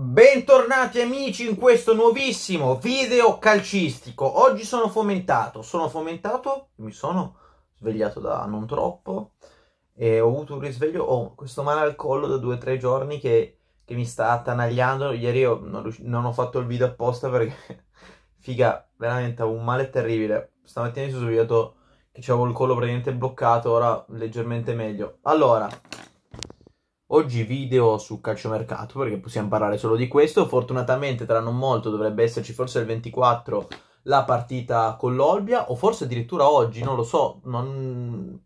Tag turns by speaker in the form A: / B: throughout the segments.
A: Bentornati amici in questo nuovissimo video calcistico. Oggi sono fomentato, sono fomentato, mi sono svegliato da non troppo e ho avuto un risveglio, ho oh, questo male al collo da due o tre giorni che, che, mi sta attanagliando. Ieri io non, non, ho fatto il video apposta perché, figa, veramente avevo un male terribile. Stamattina mi sono svegliato che avevo il collo praticamente bloccato, ora leggermente meglio. Allora, Oggi video su calciomercato, perché possiamo parlare solo di questo. Fortunatamente tra non molto dovrebbe esserci forse il 24 la partita con l'Olbia, o forse addirittura oggi, non lo so. Non...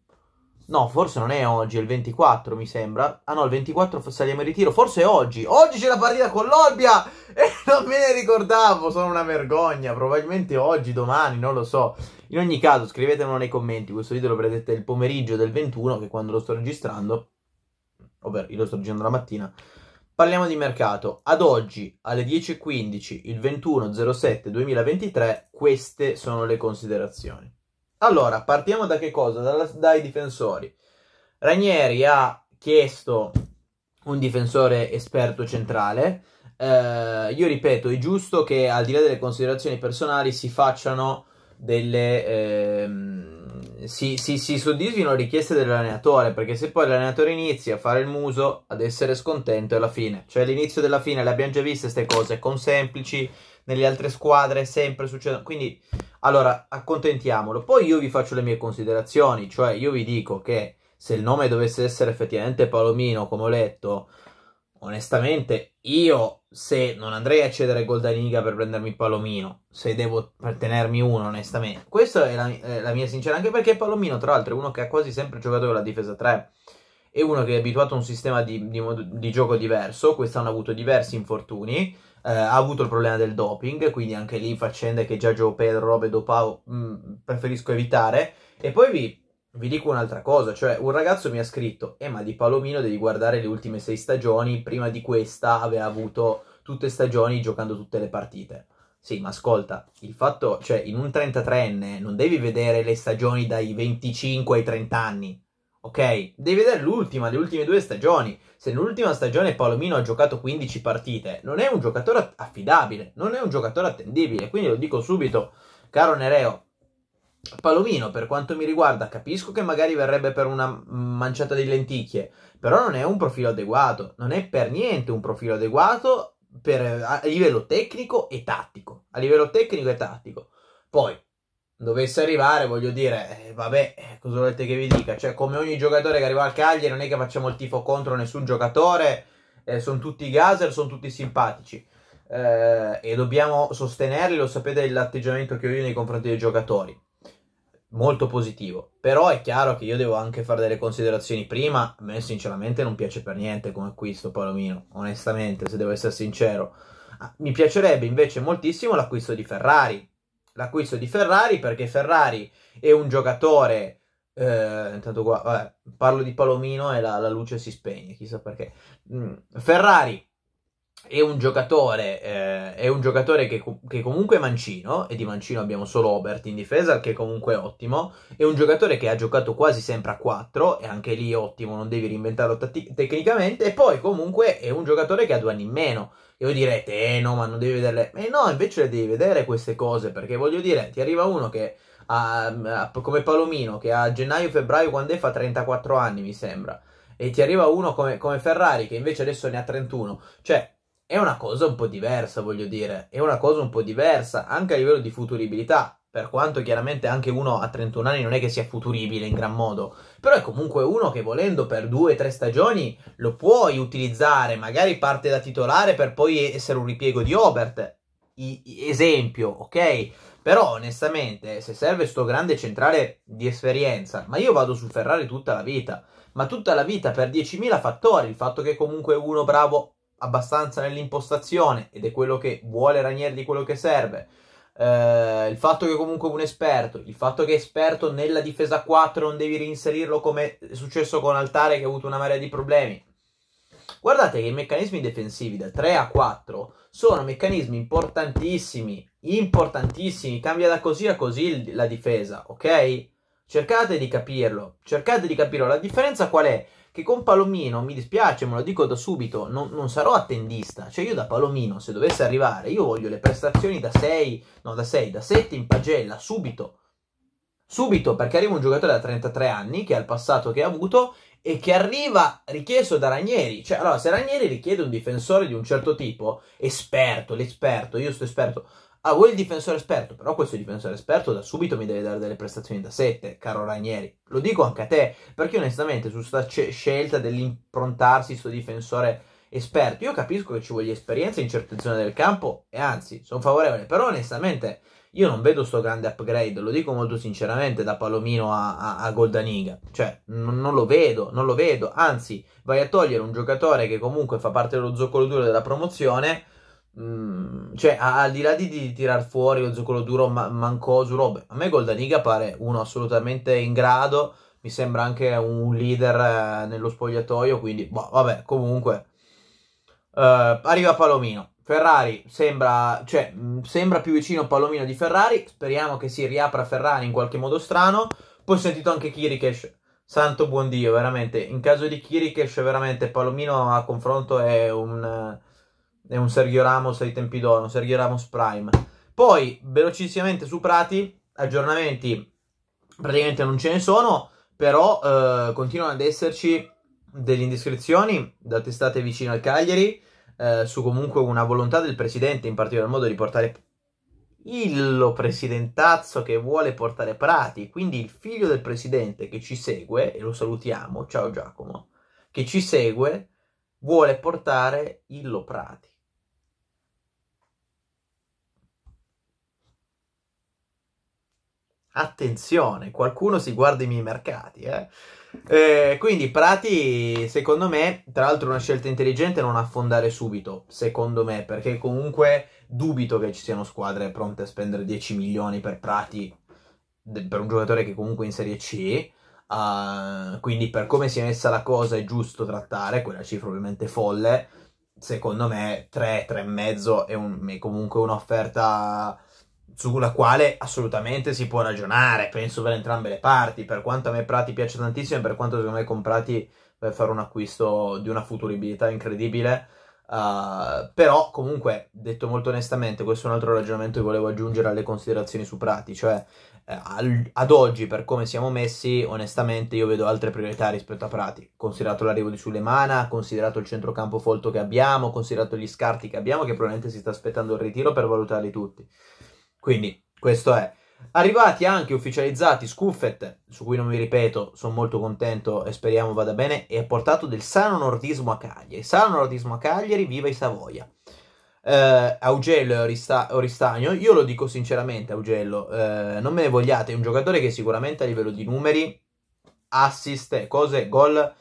A: No, forse non è oggi, è il 24 mi sembra. Ah no, il 24 saliamo in ritiro, forse è oggi. Oggi c'è la partita con l'Olbia e eh, non me ne ricordavo, sono una vergogna. Probabilmente oggi, domani, non lo so. In ogni caso scrivetemelo nei commenti, questo video lo vedete il pomeriggio del 21, che è quando lo sto registrando ovvero io lo sto dicendo la mattina, parliamo di mercato. Ad oggi, alle 10.15, il 21.07.2023, queste sono le considerazioni. Allora, partiamo da che cosa? Dalla, dai difensori. Ranieri ha chiesto un difensore esperto centrale. Eh, io ripeto, è giusto che al di là delle considerazioni personali si facciano delle... Ehm, si, si, si, soddisfino le richieste dell'allenatore, perché se poi l'allenatore inizia a fare il muso, ad essere scontento è la fine. Cioè l'inizio della fine, le abbiamo già viste queste cose, con semplici, nelle altre squadre sempre succedono. Quindi, allora, accontentiamolo. Poi io vi faccio le mie considerazioni, cioè io vi dico che se il nome dovesse essere effettivamente Palomino, come ho letto, onestamente, io se non andrei a cedere a Goldaniga per prendermi Palomino, se devo tenermi uno, onestamente, questa è la, è la, mia sincera, anche perché Palomino, tra l'altro, è uno che ha quasi sempre giocato con la difesa 3, è uno che è abituato a un sistema di, di, di gioco diverso, quest'anno ha avuto diversi infortuni, eh, ha avuto il problema del doping, quindi anche lì faccende che già Joe Pedro, Robe Dopao mh, mm, preferisco evitare, e poi vi vi dico un'altra cosa, cioè un ragazzo mi ha scritto, eh ma di Palomino devi guardare le ultime sei stagioni, prima di questa aveva avuto tutte stagioni giocando tutte le partite. Sì, ma ascolta, il fatto, cioè in un 33enne non devi vedere le stagioni dai 25 ai 30 anni, ok? Devi vedere l'ultima, le ultime due stagioni. Se nell'ultima stagione Palomino ha giocato 15 partite, non è un giocatore affidabile, non è un giocatore attendibile, quindi lo dico subito, caro Nereo, Palomino, per quanto mi riguarda, capisco che magari verrebbe per una manciata di lenticchie, però non è un profilo adeguato, non è per niente un profilo adeguato per, a livello tecnico e tattico. A livello tecnico e tattico. Poi, dovesse arrivare, voglio dire, eh, vabbè, eh, cosa volete che vi dica? Cioè, come ogni giocatore che arriva al Cagliari, non è che facciamo il tifo contro nessun giocatore, eh, sono tutti gaser, sono tutti simpatici. Eh, e dobbiamo sostenerli, lo sapete l'atteggiamento che ho io nei confronti dei giocatori molto positivo. Però è chiaro che io devo anche fare delle considerazioni prima. A me sinceramente non piace per niente come acquisto Palomino, onestamente, se devo essere sincero. Ah, mi piacerebbe invece moltissimo l'acquisto di Ferrari. L'acquisto di Ferrari perché Ferrari è un giocatore... Eh, intanto qua, vabbè, parlo di Palomino e la, la luce si spegne, chissà perché. Mm, Ferrari è un giocatore, eh, è un giocatore che, che, comunque è mancino, e di mancino abbiamo solo Obert in difesa, che comunque è ottimo, è un giocatore che ha giocato quasi sempre a 4, e anche lì ottimo, non devi reinventarlo t- tecnicamente, e poi comunque è un giocatore che ha due anni in meno, e voi direte, eh no, ma non devi vederle, e eh, no, invece le devi vedere queste cose, perché voglio dire, ti arriva uno che ha, come Palomino, che a gennaio-febbraio quando è fa 34 anni, mi sembra, e ti arriva uno come, come Ferrari, che invece adesso ne ha 31, cioè è una cosa un po' diversa, voglio dire, è una cosa un po' diversa anche a livello di futuribilità, per quanto chiaramente anche uno a 31 anni non è che sia futuribile in gran modo, però è comunque uno che volendo per due o tre stagioni lo puoi utilizzare, magari parte da titolare per poi essere un ripiego di Obert, I- esempio, ok? Però onestamente, se serve sto grande centrale di esperienza, ma io vado su Ferrari tutta la vita, ma tutta la vita per 10.000 fattori, il fatto che comunque uno bravo abbastanza nell'impostazione ed è quello che vuole Ranieri di quello che serve. Eh, il fatto che comunque è un esperto, il fatto che è esperto nella difesa 4 non devi reinserirlo come è successo con Altare che ha avuto una marea di problemi. Guardate che i meccanismi difensivi da 3 a 4 sono meccanismi importantissimi, importantissimi, cambia da così a così la difesa, ok? Cercate di capirlo, cercate di capirlo, la differenza qual è? che con Palomino, mi dispiace, me lo dico da subito, non, non sarò attendista. Cioè io da Palomino, se dovesse arrivare, io voglio le prestazioni da 6, no da 6, da 7 in pagella, subito. Subito, perché arriva un giocatore da 33 anni, che ha il passato che ha avuto, e che arriva richiesto da Ranieri. Cioè, allora, se Ranieri richiede un difensore di un certo tipo, esperto, l'esperto, io sto esperto, Ah, vuoi il difensore esperto? Però questo difensore esperto da subito mi deve dare delle prestazioni da 7, caro Ranieri. Lo dico anche a te, perché onestamente su questa c- scelta dell'improntarsi su difensore esperto, io capisco che ci voglia esperienza in certe zone del campo e anzi, sono favorevole, però onestamente io non vedo sto grande upgrade, lo dico molto sinceramente, da Palomino a, a, a Goldaniga. Cioè, n- non lo vedo, non lo vedo. Anzi, vai a togliere un giocatore che comunque fa parte dello zoccolo duro della promozione Mm, cioè, al di là di, di tirar fuori lo zoccolo duro, ma, mancoso, robe, a me Goldaniga pare uno assolutamente in grado. Mi sembra anche un leader eh, nello spogliatoio, quindi, boh, vabbè, comunque. Eh, arriva Palomino. Ferrari sembra, cioè, mm, sembra più vicino a Palomino di Ferrari. Speriamo che si riapra Ferrari in qualche modo strano. Poi ho sentito anche Kirikesh. Santo buon Dio, veramente. In caso di Kirikesh, veramente Palomino a confronto è un è un Sergio Ramos ai tempi d'oro, un Sergio Ramos Prime. Poi, velocissimamente su Prati, aggiornamenti praticamente non ce ne sono, però eh, continuano ad esserci delle indiscrezioni da testate vicino al Cagliari, eh, su comunque una volontà del presidente, in particolar modo di portare il presidentazzo che vuole portare Prati, quindi il figlio del presidente che ci segue, e lo salutiamo, ciao Giacomo, che ci segue, vuole portare Illo Prati. Attenzione, qualcuno si guarda i miei mercati, eh? Eh, quindi Prati, secondo me, tra l'altro una scelta intelligente non affondare subito, secondo me, perché comunque dubito che ci siano squadre pronte a spendere 10 milioni per Prati, per un giocatore che comunque è in Serie C. Uh, quindi per come si è messa la cosa è giusto trattare, quella cifra ovviamente folle, secondo me 3, 3,5 è, un, è comunque un'offerta sulla quale assolutamente si può ragionare, penso per entrambe le parti, per quanto a me Prati piace tantissimo e per quanto secondo me comprati per eh, fare un acquisto di una futuribilità incredibile, uh, però comunque, detto molto onestamente, questo è un altro ragionamento che volevo aggiungere alle considerazioni su Prati, cioè eh, ad oggi per come siamo messi, onestamente io vedo altre priorità rispetto a Prati, considerato l'arrivo di Sulemana, considerato il centrocampo folto che abbiamo, considerato gli scarti che abbiamo, che probabilmente si sta aspettando il ritiro per valutarli tutti. Quindi questo è. Arrivati anche ufficializzati Scuffet, su cui non mi ripeto, sono molto contento e speriamo vada bene, e ha portato del sano nordismo a Cagliari. Sano nordismo a Cagliari, viva i Savoia. Uh, Augello e Orista- Oristagno, io lo dico sinceramente, Augello, uh, non me ne vogliate, è un giocatore che sicuramente a livello di numeri, assist, cose, gol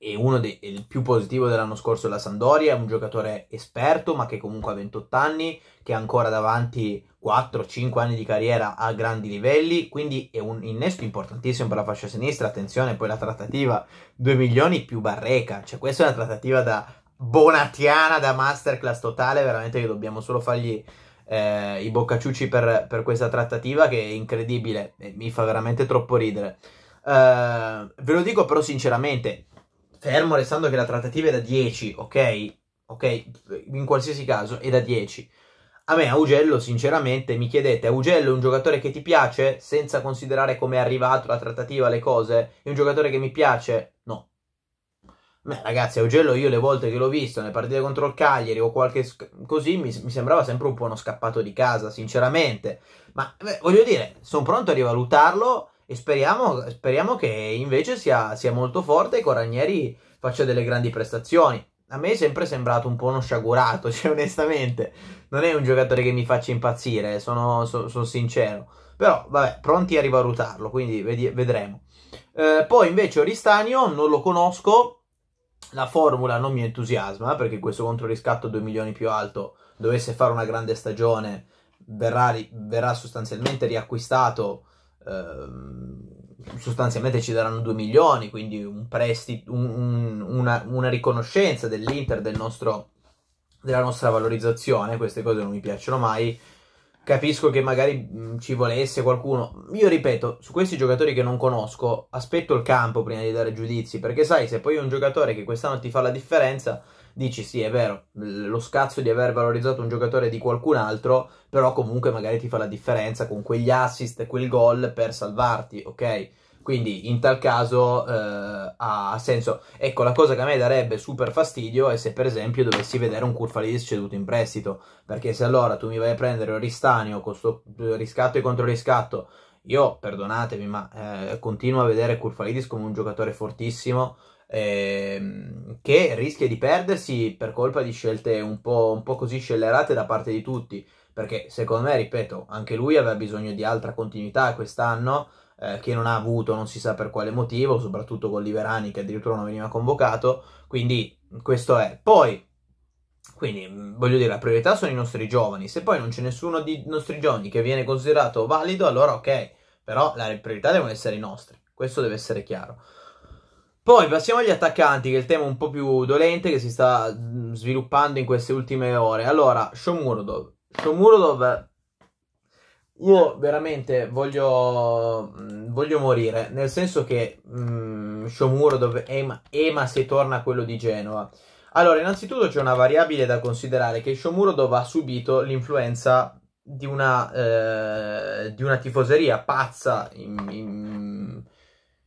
A: e uno dei il più positivo dell'anno scorso la Sandoria, è un giocatore esperto ma che comunque ha 28 anni, che ha ancora davanti 4-5 anni di carriera a grandi livelli, quindi è un innesto importantissimo per la fascia sinistra, attenzione poi la trattativa 2 milioni più barreca, cioè questa è una trattativa da bonatiana, da masterclass totale, veramente che dobbiamo solo fargli eh, i boccaciucci per, per, questa trattativa che è incredibile, mi fa veramente troppo ridere. Eh, ve lo dico però sinceramente, fermo restando che la trattativa è da 10, ok? Ok, in qualsiasi caso è da 10. A me Augello, sinceramente, mi chiedete, Augello è un giocatore che ti piace? Senza considerare come è arrivato la trattativa, le cose? È un giocatore che mi piace? No. Beh, ragazzi, Augello io le volte che l'ho visto nelle partite contro il Cagliari o qualche... così, mi, mi sembrava sempre un po' uno scappato di casa, sinceramente. Ma, beh, voglio dire, sono pronto a rivalutarlo e speriamo, speriamo che invece sia, sia, molto forte e Coragneri faccia delle grandi prestazioni. A me è sempre sembrato un po' uno sciagurato, cioè onestamente, non è un giocatore che mi faccia impazzire, sono, so, sono sincero. Però, vabbè, pronti a rivalutarlo, quindi ved vedremo. Eh, poi invece Oristanio, non lo conosco, la formula non mi entusiasma, perché questo controriscatto 2 milioni più alto dovesse fare una grande stagione, verrà, verrà sostanzialmente riacquistato Ehm, sostanzialmente ci daranno 2 milioni, quindi un prestito, un, un, una, una, riconoscenza dell'Inter, del nostro, della nostra valorizzazione, queste cose non mi piacciono mai. Capisco che magari ci volesse qualcuno. Io ripeto, su questi giocatori che non conosco, aspetto il campo prima di dare giudizi, perché sai, se poi un giocatore che quest'anno ti fa la differenza, dici sì è vero, lo scazzo di aver valorizzato un giocatore di qualcun altro, però comunque magari ti fa la differenza con quegli assist quel gol per salvarti, ok? Quindi in tal caso eh, ha senso. Ecco, la cosa che a me darebbe super fastidio è se per esempio dovessi vedere un Curfalis ceduto in prestito, perché se allora tu mi vai a prendere Ristanio con sto eh, riscatto e contro riscatto, io, perdonatemi, ma eh, continuo a vedere Curfalidis come un giocatore fortissimo, ehm, che rischia di perdersi per colpa di scelte un po', un po' così scellerate da parte di tutti, perché secondo me, ripeto, anche lui aveva bisogno di altra continuità quest'anno, eh, che non ha avuto, non si sa per quale motivo, soprattutto con Liverani che addirittura non veniva convocato, quindi questo è. Poi, quindi voglio dire, la priorità sono i nostri giovani, se poi non c'è nessuno dei nostri giovani che viene considerato valido, allora ok, però la priorità devono essere i nostri, questo deve essere chiaro. Poi passiamo agli attaccanti, che è il tema un po' più dolente che si sta mm, sviluppando in queste ultime ore. Allora, Shomurodov. Shomurodov, io veramente voglio, mm, voglio morire, nel senso che mh, mm, Shomurodov ema, ema se torna quello di Genova. Allora, innanzitutto c'è una variabile da considerare, che Shomurodov ha subito l'influenza di una, eh, di una tifoseria pazza in, in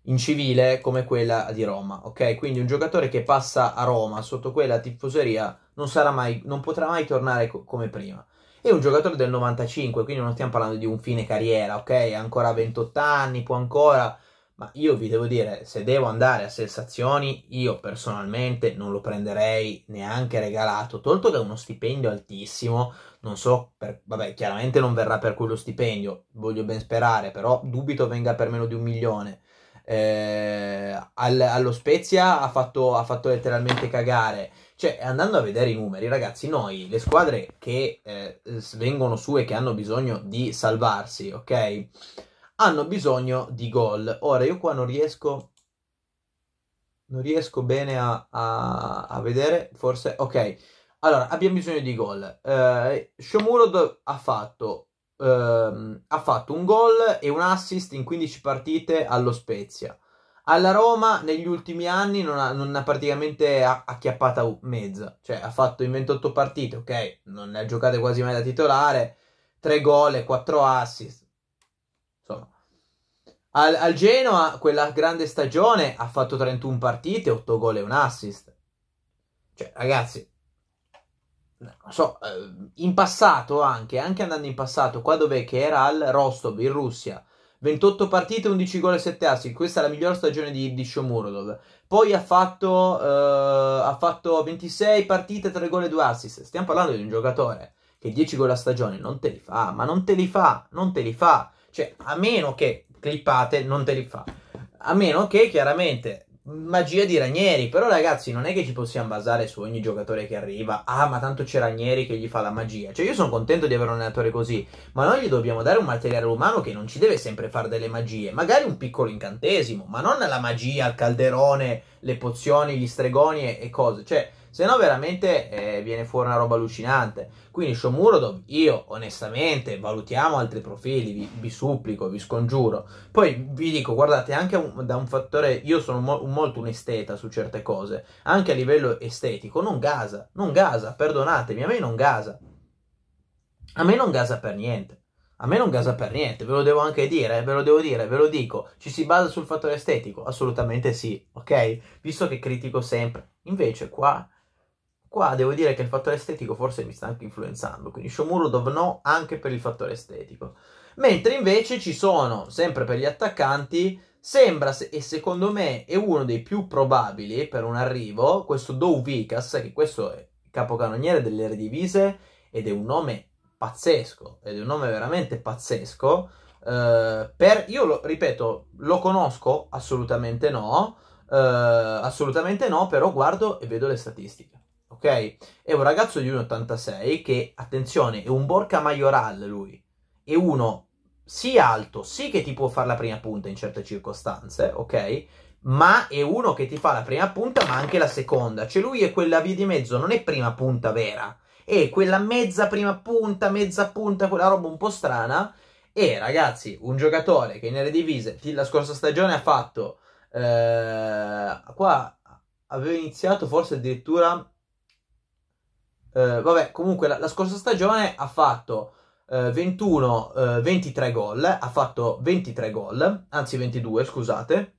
A: in civile come quella di Roma, ok? Quindi un giocatore che passa a Roma sotto quella tifoseria non, sarà mai, non potrà mai tornare co- come prima. È un giocatore del 95, quindi non stiamo parlando di un fine carriera, ok? Ha ancora 28 anni, può ancora... Ma io vi devo dire, se devo andare a sensazioni, io personalmente non lo prenderei neanche regalato, tolto che è uno stipendio altissimo, non so, per, vabbè, chiaramente non verrà per quello stipendio, voglio ben sperare, però dubito venga per meno di un milione eh, al, allo Spezia ha fatto, ha fatto, letteralmente cagare. Cioè, andando a vedere i numeri, ragazzi, noi, le squadre che eh, vengono su e che hanno bisogno di salvarsi, ok? Hanno bisogno di gol. Ora, io qua non riesco... Non riesco bene a, a, a vedere, forse... Ok, allora, abbiamo bisogno di gol. Eh, Shomurod ha fatto ehm, ha fatto un gol e un assist in 15 partite allo Spezia. Alla Roma negli ultimi anni non ha, non ha praticamente acchiappata mezza, cioè ha fatto in 28 partite, ok, non ne ha giocate quasi mai da titolare, 3 gol e 4 assist. Insomma. Al, al Genoa quella grande stagione ha fatto 31 partite, 8 gol e un assist. Cioè, ragazzi, so, eh, in passato anche, anche andando in passato, qua dov'è che era al Rostov in Russia, 28 partite, 11 gol e 7 assi. Questa è la migliore stagione di, di Shomurodov. Poi ha fatto, eh, ha fatto 26 partite, 3 gol e 2 assist. Stiamo parlando di un giocatore che 10 gol a stagione non te li fa, ma non te li fa, non te li fa. Cioè, a meno che clippate, non te li fa. A meno che chiaramente magia di Ranieri. Però, ragazzi, non è che ci possiamo basare su ogni giocatore che arriva. Ah, ma tanto c'è Ranieri che gli fa la magia. Cioè, io sono contento di avere un allenatore così. Ma noi gli dobbiamo dare un materiale umano che non ci deve sempre fare delle magie. Magari un piccolo incantesimo, ma non la magia, il calderone, le pozioni, gli stregoni e, e cose. Cioè se no veramente eh, viene fuori una roba allucinante. Quindi Shomurodov, io onestamente valutiamo altri profili, vi, vi, supplico, vi scongiuro. Poi vi dico, guardate, anche un, da un fattore, io sono mo- molto un esteta su certe cose, anche a livello estetico, non gasa, non gasa, perdonatemi, a me non gasa. A me non gasa per niente. A me non gasa per niente, ve lo devo anche dire, ve lo devo dire, ve lo dico. Ci si basa sul fattore estetico? Assolutamente sì, ok? Visto che critico sempre. Invece qua Qua devo dire che il fattore estetico forse mi sta anche influenzando, quindi Shomurodov no anche per il fattore estetico. Mentre invece ci sono, sempre per gli attaccanti, sembra e secondo me è uno dei più probabili per un arrivo, questo Dovikas, che questo è il capocannoniere delle Redivise ed è un nome pazzesco, ed è un nome veramente pazzesco. Uh, per, io lo, ripeto, lo conosco? Assolutamente no, uh, assolutamente no, però guardo e vedo le statistiche ok? È un ragazzo di 1,86 che, attenzione, è un Borca Majoral lui. È uno sì alto, sì che ti può fare la prima punta in certe circostanze, ok? Ma è uno che ti fa la prima punta ma anche la seconda. Cioè lui è quella via di mezzo, non è prima punta vera. È quella mezza prima punta, mezza punta, quella roba un po' strana. E ragazzi, un giocatore che nelle divise la scorsa stagione ha fatto... Eh, qua aveva iniziato forse addirittura eh, vabbè, comunque la, la, scorsa stagione ha fatto eh, 21, 23 eh, gol, ha fatto 23 gol, anzi 22, scusate,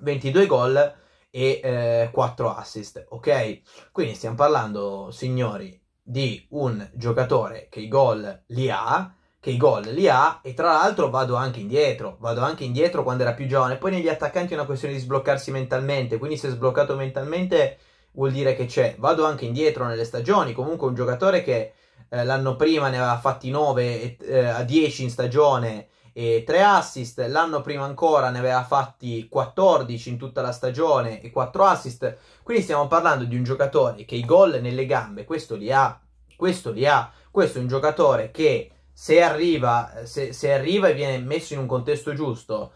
A: 22 gol e 4 eh, assist, ok? Quindi stiamo parlando, signori, di un giocatore che i gol li ha, che i gol li ha e tra l'altro vado anche indietro, vado anche indietro quando era più giovane. Poi negli attaccanti è una questione di sbloccarsi mentalmente, quindi se è sbloccato mentalmente vuol dire che c'è. Vado anche indietro nelle stagioni, comunque un giocatore che eh, l'anno prima ne aveva fatti 9 eh, a 10 in stagione e 3 assist, l'anno prima ancora ne aveva fatti 14 in tutta la stagione e 4 assist, quindi stiamo parlando di un giocatore che i gol nelle gambe, questo li ha, questo li ha, questo è un giocatore che se arriva, se, se arriva e viene messo in un contesto giusto,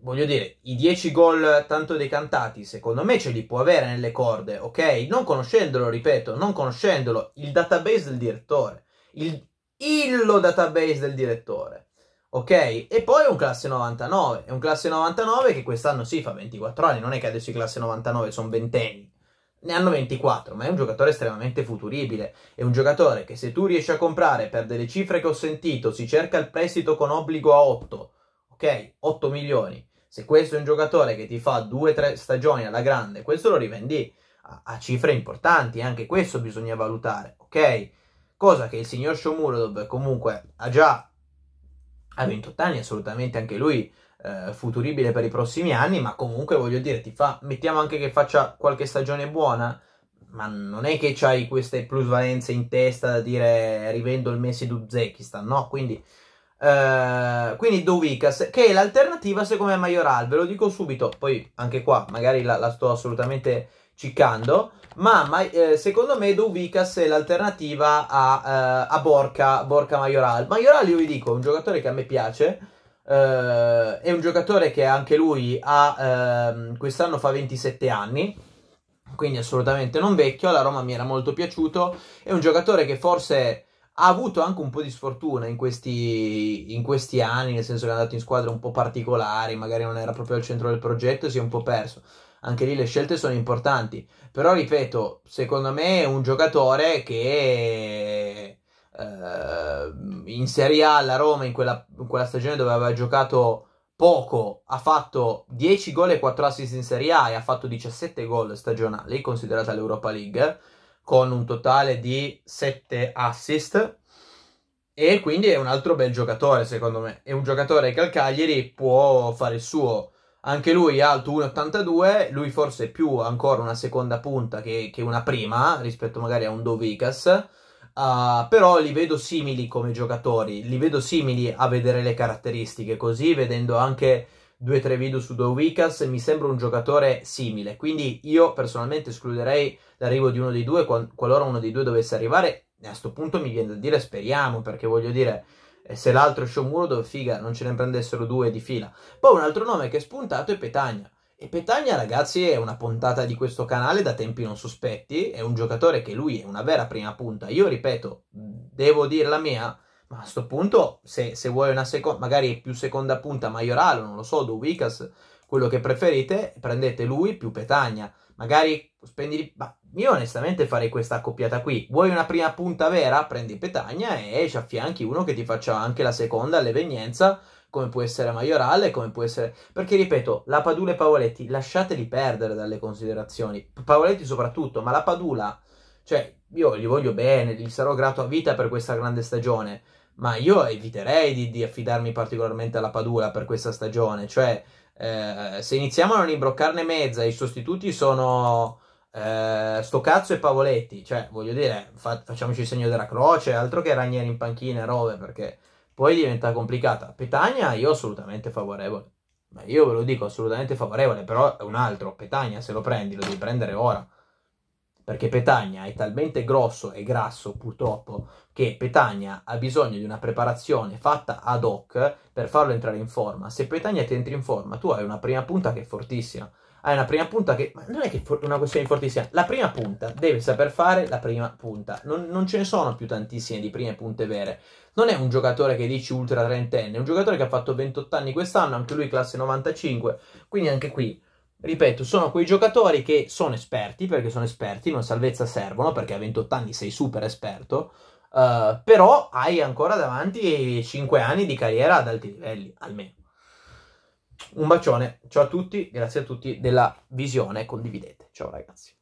A: voglio dire, i 10 gol tanto decantati, secondo me ce li può avere nelle corde, ok? Non conoscendolo, ripeto, non conoscendolo, il database del direttore, il illo database del direttore, ok? E poi un classe 99, è un classe 99 che quest'anno sì fa 24 anni, non è che adesso i classe 99 sono ventenni, ne hanno 24, ma è un giocatore estremamente futuribile. È un giocatore che se tu riesci a comprare per delle cifre che ho sentito, si cerca il prestito con obbligo a 8, ok? 8 milioni. Se questo è un giocatore che ti fa due o tre stagioni alla grande, questo lo rivendi a, a cifre importanti, anche questo bisogna valutare, ok? Cosa che il signor Shomurodov comunque ha già a 28 anni, assolutamente anche lui eh, futuribile per i prossimi anni, ma comunque voglio dire, ti fa, mettiamo anche che faccia qualche stagione buona, ma non è che hai queste plusvalenze in testa da dire eh, rivendo il Messi d'Uzbekistan, no? Quindi Uh, quindi Dovicas, che è l'alternativa secondo me a Majoral, ve lo dico subito, poi anche qua magari la, la sto assolutamente ciccando, ma, ma eh, secondo me Dovicas è l'alternativa a, uh, a, Borca, Borca Majoral. Majoral, io vi dico, è un giocatore che a me piace, uh, è un giocatore che anche lui ha, ehm, quest'anno fa 27 anni, quindi assolutamente non vecchio, alla Roma mi era molto piaciuto, è un giocatore che forse ha avuto anche un po' di sfortuna in questi, in questi, anni, nel senso che è andato in squadre un po' particolari, magari non era proprio al centro del progetto e si è un po' perso. Anche lì le scelte sono importanti, però ripeto, secondo me è un giocatore che eh, in Serie A alla Roma in quella, in quella stagione dove aveva giocato poco, ha fatto 10 gol e 4 assist in Serie A e ha fatto 17 gol stagionali, considerata l'Europa League con un totale di 7 assist e quindi è un altro bel giocatore secondo me, è un giocatore che al Cagliari può fare il suo, anche lui è alto 1,82, lui forse più ancora una seconda punta che, che una prima rispetto magari a un Dovicas, uh, ah, però li vedo simili come giocatori, li vedo simili a vedere le caratteristiche così, vedendo anche due o tre video su Dovicas mi sembra un giocatore simile, quindi io personalmente escluderei l'arrivo di uno dei due, qual- qualora uno dei due dovesse arrivare, a questo punto mi viene da dire speriamo, perché voglio dire, eh, se l'altro è dove figa, non ce ne prendessero due di fila. Poi un altro nome che è spuntato è Petagna. E Petagna, ragazzi, è una puntata di questo canale da tempi non sospetti, è un giocatore che lui è una vera prima punta. Io ripeto, devo dire la mia, ma a questo punto, se, se vuoi una seconda, magari più seconda punta Maioralo, non lo so, Duwicas, quello che preferite, prendete lui più Petagna. Magari spendi, bah, io onestamente farei questa accoppiata qui. Vuoi una prima punta vera? Prendi Petagna e ci affianchi uno che ti faccia anche la seconda all'evenienza, come può essere Maiorale, come può essere... Perché ripeto, la Padula e Pavoletti, lasciateli perdere dalle considerazioni. Pavoletti soprattutto, ma la Padula... Cioè, io gli voglio bene, gli sarò grato a vita per questa grande stagione, ma io eviterei di, di affidarmi particolarmente alla Padula per questa stagione. Cioè, eh, se iniziamo a non imbroccarne mezza, i sostituti sono eh, cazzo e Pavoletti, cioè voglio dire, fa- facciamoci il segno della croce, altro che Ranieri in panchina e robe, perché poi diventa complicata. Petagna io assolutamente favorevole, ma io ve lo dico assolutamente favorevole, però è un altro, Petagna se lo prendi lo devi prendere ora, perché Petagna è talmente grosso e grasso purtroppo che Petagna ha bisogno di una preparazione fatta ad hoc per farlo entrare in forma. Se Petagna ti entri in forma tu hai una prima punta che è fortissima hai una prima punta che... Ma non è che è una questione di fortissima. La prima punta deve saper fare la prima punta. Non, non ce ne sono più tantissime di prime punte vere. Non è un giocatore che dici ultra trentenne, è un giocatore che ha fatto 28 anni quest'anno, anche lui classe 95. Quindi anche qui ripeto, sono quei giocatori che sono esperti, perché sono esperti, non salvezza servono, perché a 28 anni sei super esperto, uh, però hai ancora davanti 5 anni di carriera ad alti livelli, almeno. Un bacione, ciao a tutti, grazie a tutti della visione, condividete. Ciao ragazzi.